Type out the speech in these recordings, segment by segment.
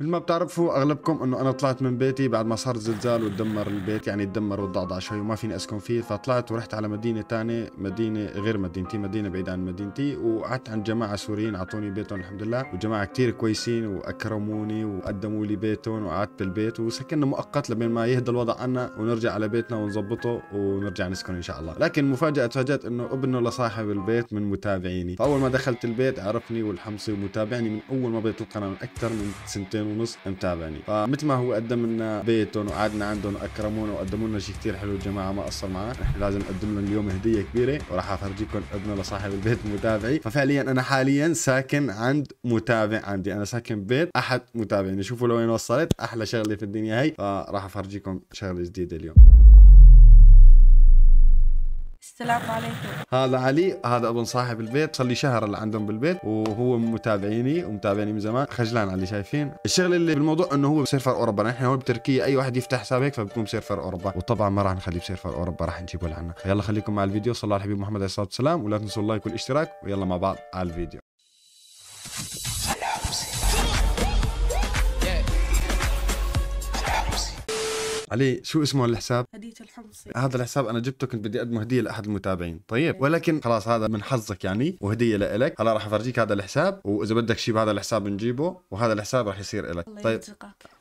مثل ما بتعرفوا اغلبكم انه انا طلعت من بيتي بعد ما صار زلزال وتدمر البيت يعني تدمر وتضعضع شوي وما فيني اسكن فيه فطلعت ورحت على مدينه تانية مدينه غير مدينتي مدينه بعيده عن مدينتي وقعدت عند جماعه سوريين اعطوني بيتهم الحمد لله وجماعه كتير كويسين واكرموني وقدموا لي بيتهم وقعدت بالبيت وسكننا مؤقت لبين ما يهدى الوضع عنا ونرجع على بيتنا ونظبطه ونرجع نسكن ان شاء الله لكن مفاجاه تفاجات انه ابنه لصاحب البيت من متابعيني فاول ما دخلت البيت عرفني والحمصي ومتابعني من اول ما بديت القناه من اكثر من سنتين سنتين ونص متابعني فمثل ما هو قدم لنا بيتهم وقعدنا عندهم واكرمونا وقدموا لنا شيء كثير حلو الجماعه ما قصر معنا نحن لازم نقدم لهم اليوم هديه كبيره وراح افرجيكم ابنه لصاحب البيت متابعي ففعليا انا حاليا ساكن عند متابع عندي انا ساكن ببيت احد متابعيني شوفوا لوين وصلت احلى شغله في الدنيا هي فراح افرجيكم شغله جديده اليوم السلام عليكم هذا علي هذا ابن صاحب البيت صار لي شهر اللي عندهم بالبيت وهو متابعيني ومتابعني من زمان خجلان علي شايفين الشغله اللي بالموضوع انه هو بسيرفر اوروبا نحن هون بتركيا اي واحد يفتح حساب هيك فبكون بسيرفر اوروبا وطبعا ما راح نخليه بسيرفر اوروبا راح نجيبه لعنا يلا خليكم مع الفيديو صلى على الحبيب محمد عليه الصلاه والسلام ولا تنسوا اللايك والاشتراك ويلا مع بعض على الفيديو علي شو اسمه الحساب؟ هدية الحمصي هذا الحساب انا جبته كنت بدي اقدمه هديه لاحد المتابعين طيب إيه. ولكن خلاص هذا من حظك يعني وهديه لإلك، هلا راح افرجيك هذا الحساب واذا بدك شيء بهذا الحساب نجيبه وهذا الحساب راح يصير لك الله طيب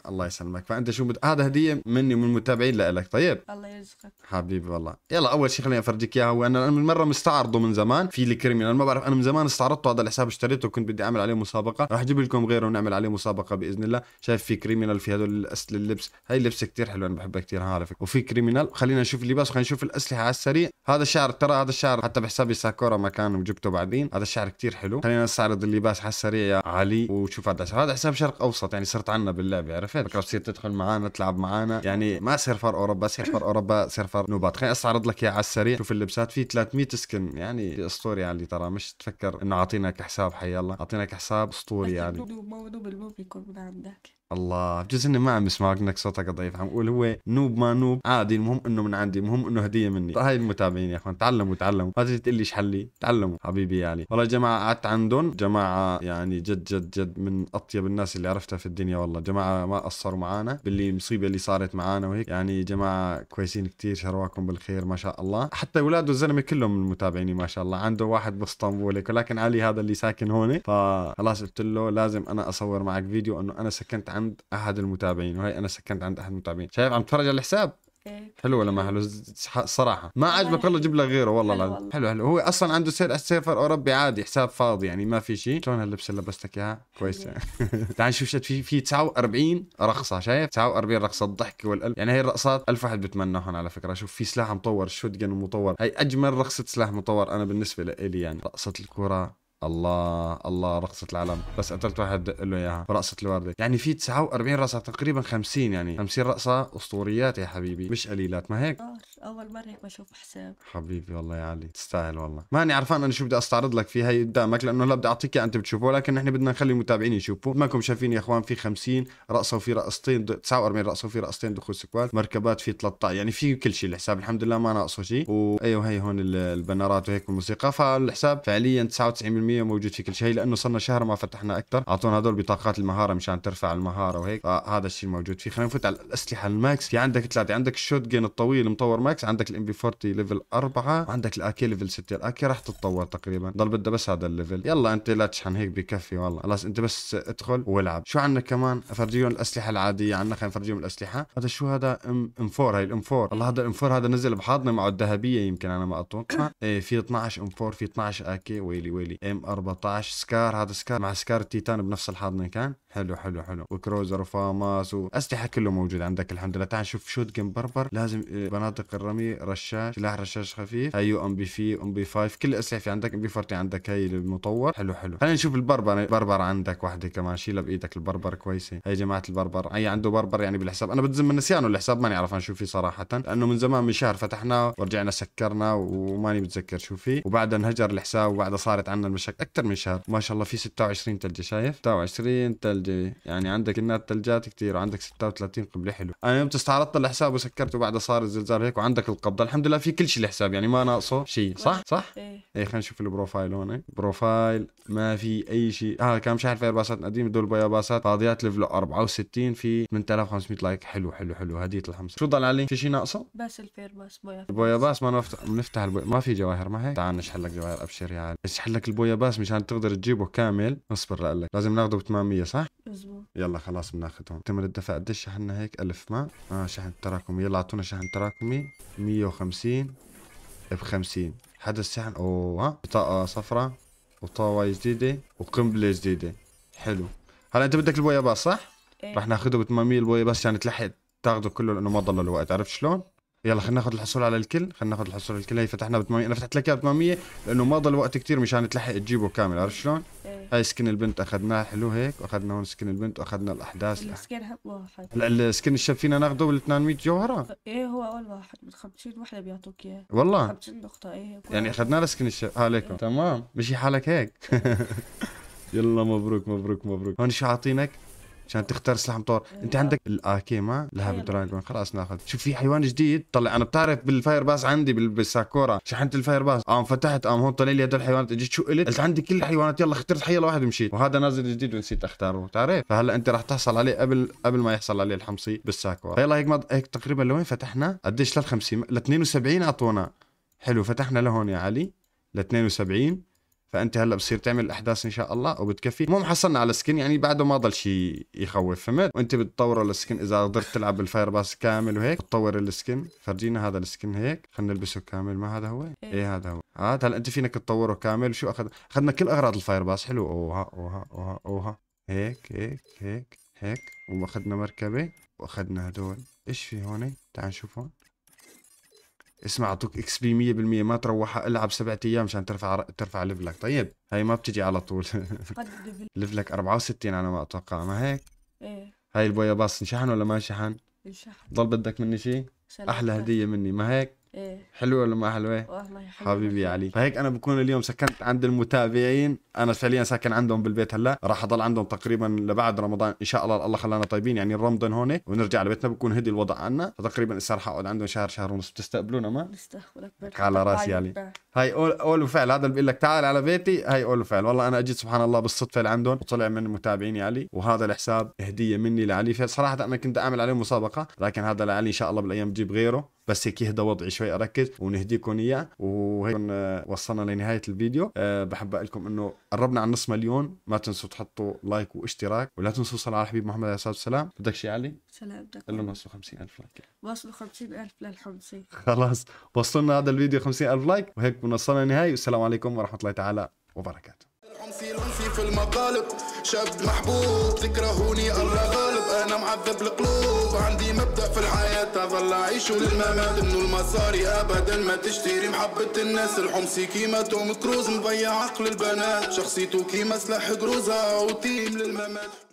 الله يسلمك فانت شو بد... هذا هديه مني ومن المتابعين لإلك، طيب الله رزقك حبيبي والله يلا اول شيء خليني افرجيك اياها انا من مره مستعرضه من زمان في الكريمنال ما بعرف انا من زمان استعرضته هذا الحساب اشتريته وكنت بدي اعمل عليه مسابقه راح اجيب لكم غيره ونعمل عليه مسابقه باذن الله شايف في كريمنال في هدول اللبس هاي اللبس كثير حلو انا بحبها كثير على فكره وفي كريمنال خلينا نشوف اللباس خلينا نشوف الاسلحه على السريع هذا الشعر ترى هذا الشعر حتى بحسابي ساكورا مكانه وجبته بعدين هذا الشعر كثير حلو خلينا نستعرض اللباس على السريع يا علي وشوف هذا الشعر هذا حساب شرق اوسط يعني صرت عنا باللعبه عرفت بكره تدخل معنا تلعب معنا يعني ما يصير فرق اوروبا يصير فرق اوروبا سيرفر نوبات خليني استعرض لك اياه على السريع شوف اللبسات في 300 سكن يعني اسطوري يعني ترى مش تفكر انه اعطيناك حساب حي الله اعطيناك حساب اسطوري يعني بيكون من عندك الله بجوز اني ما عم بسمع انك صوتك ضعيف عم اقول هو نوب ما نوب عادي المهم انه من عندي المهم انه هديه مني طيب، هاي المتابعين يا اخوان تعلموا تعلموا ما تجي تقول لي حلي تعلموا حبيبي يا علي والله جماعه قعدت عندهم جماعه يعني جد جد جد من اطيب الناس اللي عرفتها في الدنيا والله جماعه ما قصروا معانا باللي مصيبه اللي صارت معانا وهيك يعني جماعه كويسين كثير شرواكم بالخير ما شاء الله حتى اولاده الزلمه كلهم من المتابعين ما شاء الله عنده واحد باسطنبول هيك ولكن علي هذا اللي ساكن هون فخلاص قلت له لازم انا اصور معك فيديو انه انا سكنت عند احد المتابعين وهي انا سكنت عند احد المتابعين شايف عم تفرج على الحساب إيه. حلو ولا ما حلو صراحه ما عجبك والله جيب لك غيره والله حلو, والله حلو حلو هو اصلا عنده سير السيفر اوروبي عادي حساب فاضي يعني ما في شيء شلون هاللبس اللي لبستك اياها كويس تعال نشوف شو في في 49 رقصه شايف 49 رقصه الضحك والقلب يعني هي الرقصات الف واحد بتمناهم على فكره شوف في سلاح مطور الشوت مطور هي اجمل رقصه سلاح مطور انا بالنسبه لي يعني رقصه الكره الله الله رقصة العلم بس قتلت واحد دق له اياها رقصة الوردة يعني في 49 رقصة تقريبا 50 يعني 50 رقصة اسطوريات يا حبيبي مش قليلات ما هيك آه. اول مره هيك بشوف حساب حبيبي والله يا علي تستاهل والله ماني عرفان انا شو بدي استعرض لك فيه هي قدامك لانه هلا بدي اعطيك انت بتشوفه لكن نحن بدنا نخلي المتابعين يشوفوا ما انكم شايفين يا اخوان في 50 رقصه وفي رقصتين 49 رقصه وفي رقصتين دخول سكوات مركبات في 13 يعني في كل شيء الحساب الحمد لله ما ناقصه شيء وايوه هي هون البنرات وهيك والموسيقى فالحساب فعليا 99% موجود في كل شيء لانه صرنا شهر ما فتحنا اكثر اعطونا هدول بطاقات المهاره مشان ترفع المهاره وهيك فهذا آه، الشيء موجود فيه خلينا نفوت على الاسلحه الماكس في عندك ثلاثه عندك الشوت الطويل مطور ماكس ماكس عندك الام بي 40 ليفل 4 وعندك الاكي ليفل 6 الاكي راح تتطور تقريبا ضل بده بس هذا الليفل يلا انت لا تشحن هيك بكفي والله خلاص انت بس ادخل والعب شو عندنا كمان افرجيهم الاسلحه العاديه عندنا خلينا نفرجيهم الاسلحه هذا شو هذا ام ام 4 هي الام 4 والله هذا الام 4 هذا نزل بحاضنه معه الذهبيه يمكن انا ما اتوقع ايه في 12 ام 4 في 12 اكي ويلي ويلي ام 14 سكار هذا سكار مع سكار التيتان بنفس الحاضنه كان حلو حلو حلو وكروزر وفاماس واسلحه كله موجود عندك الحمد لله تعال نشوف شوت جن بربر لازم آه، بناطق الرمي رشاش سلاح رشاش خفيف هيو ام بي في ام بي 5 كل الاسلحه في عندك ام بي 40 عندك هي المطور حلو حلو خلينا نشوف البربر بربر عندك واحده كمان شيلها بايدك البربر كويسه هي جماعه البربر اي عنده بربر يعني بالحساب انا بتزم من نسيانه الحساب ماني عرفان شو فيه صراحه لانه من زمان من شهر فتحناه ورجعنا سكرنا وماني متذكر شو فيه وبعدها انهجر الحساب وبعدها صارت عندنا المشاكل اكثر من شهر ما شاء الله في 26 ثلجه شايف 26 ثلج ثلجة يعني عندك انها ثلجات كثير وعندك 36 قبلة حلو انا يوم استعرضت الحساب وسكرته بعد صار الزلزال هيك وعندك القبضة الحمد لله في كل شيء الحساب يعني ما ناقصه شيء صح صح إيه. اي خلينا نشوف البروفايل هون بروفايل ما في اي شيء اه كان مش عارف إيه باصات قديم دول باصات فاضيات ليفل 64 في 8500 لايك حلو حلو حلو هديه الحمص شو ضل علي في شيء ناقصه بس الفير باس بويا بويا باس ما نفتح بنفتح البويا ما في جواهر ما هيك تعال نشحن لك جواهر ابشر يا علي نشحن لك البويا باس مشان تقدر تجيبه كامل اصبر لك لازم ناخذه ب 800 صح مزبوط يلا خلاص بناخذهم تمر الدفع قديش شحنا هيك 1000 ما اه شحن تراكمي يلا اعطونا شحن تراكمي 150 ب 50 حدث شحن يعني، اوه بطاقة صفراء وطاوة جديدة وقنبلة جديدة حلو هلا انت بدك البويا باص صح؟ إيه. رح ناخذه ب 800 البويا بس يعني تلحق تاخده كله لانه ما ضل الوقت عرفت شلون؟ يلا خلينا ناخذ الحصول على الكل خلينا ناخذ الحصول على الكل هي فتحنا ب 800 انا فتحت لك اياها ب 800 لانه ما ضل وقت كثير مشان تلحق تجيبه كامل عرفت شلون؟ هاي سكن البنت اخذناها حلو هيك واخذنا هون سكن البنت واخذنا الاحداث السكن واحد السكن الشاب فينا ناخذه بال 800 جوهره ايه هو اول واحد من 50 وحده بيعطوك اياه والله 50 نقطه ايه يعني اخذنا سكن الشاب عليكم آه، إيه. تمام مشي حالك هيك يلا مبروك مبروك مبروك هون شو عاطينك عشان تختار سلاح مطور انت عندك الاكي ما لها أيوة. بدراجون خلاص ناخذ شوف في حيوان جديد طلع انا بتعرف بالفاير باس عندي بالساكورا شحنت الفاير باس قام فتحت قام هو طلع لي هدول الحيوانات اجيت شو قلت قلت عندي كل الحيوانات يلا اخترت حي واحد مشيت وهذا نازل جديد ونسيت اختاره تعرف فهلا انت راح تحصل عليه قبل قبل ما يحصل عليه الحمصي بالساكورا يلا هيك مض... هيك تقريبا لوين فتحنا قديش لل 50 ل 72 اعطونا حلو فتحنا لهون يا علي ل 72 فانت هلا بصير تعمل احداث ان شاء الله وبتكفي مو حصلنا على سكن يعني بعده ما ضل شيء يخوف فهمت وانت بتطور السكن اذا قدرت تلعب بالفاير باس كامل وهيك بتطور السكن فرجينا هذا السكن هيك خلينا نلبسه كامل ما هذا هو ايه, إيه، هذا هو هذا هلا انت فينك تطوره كامل شو اخذ اخذنا كل اغراض الفاير باس حلو اوها اوها اوها اوها هيك هيك هيك هيك واخذنا مركبه واخذنا هدول ايش في هون تعال نشوف هون اسمع اعطوك اكس بي 100% ما تروحها العب سبعة ايام مشان ترفع ترفع ليفلك طيب هاي ما بتجي على طول طيب، ليفلك 64 انا ما اتوقع ما هيك ايه هاي البويا باص انشحن ولا ما انشحن انشحن ضل بدك مني شيء احلى هديه مني ما هيك إيه. حلوه ولا ما حلوه؟ والله حلوة. حبيبي يا علي فهيك انا بكون اليوم سكنت عند المتابعين انا فعليا ساكن عندهم بالبيت هلا راح اضل عندهم تقريبا لبعد رمضان ان شاء الله الله خلانا طيبين يعني نرمضن هون ونرجع على بيتنا بكون هدي الوضع عنا فتقريبا هسه راح اقعد عندهم شهر شهر ونص بتستقبلونا ما؟ بستقبلك على راسي علي طيب. هاي قول اول فعل هذا اللي بقول لك تعال على بيتي هاي قول فعل والله انا اجيت سبحان الله بالصدفه لعندهم وطلع من يا علي وهذا الحساب هديه مني لعلي فصراحه انا كنت اعمل عليه مسابقه لكن هذا لعلي ان شاء الله بالايام بجيب غيره بس هيك يهدى وضعي شوي اركز ونهديكم اياه وهيك آه، وصلنا لنهايه الفيديو أه بحب اقول لكم انه قربنا على نص مليون ما تنسوا تحطوا لايك واشتراك ولا تنسوا صلاه على حبيب محمد عليه الصلاه والسلام بدك شيء علي؟ بدك قول لهم وصلوا 50000 لايك وصلوا 50000 للحمصي خلاص وصلنا هذا الفيديو 50000 لايك وهيك وصلنا لنهاية والسلام عليكم ورحمه الله تعالى وبركاته العنفي في المقالب شاب محبوب تكرهوني الله معذب القلوب عندي مبدأ في الحياة أظل أعيش للممات من المصاري أبدا ما تشتري محبة الناس الحمصي كيما توم كروز مضيع عقل البنات شخصيته كيما سلاح قروزة وتيم للممات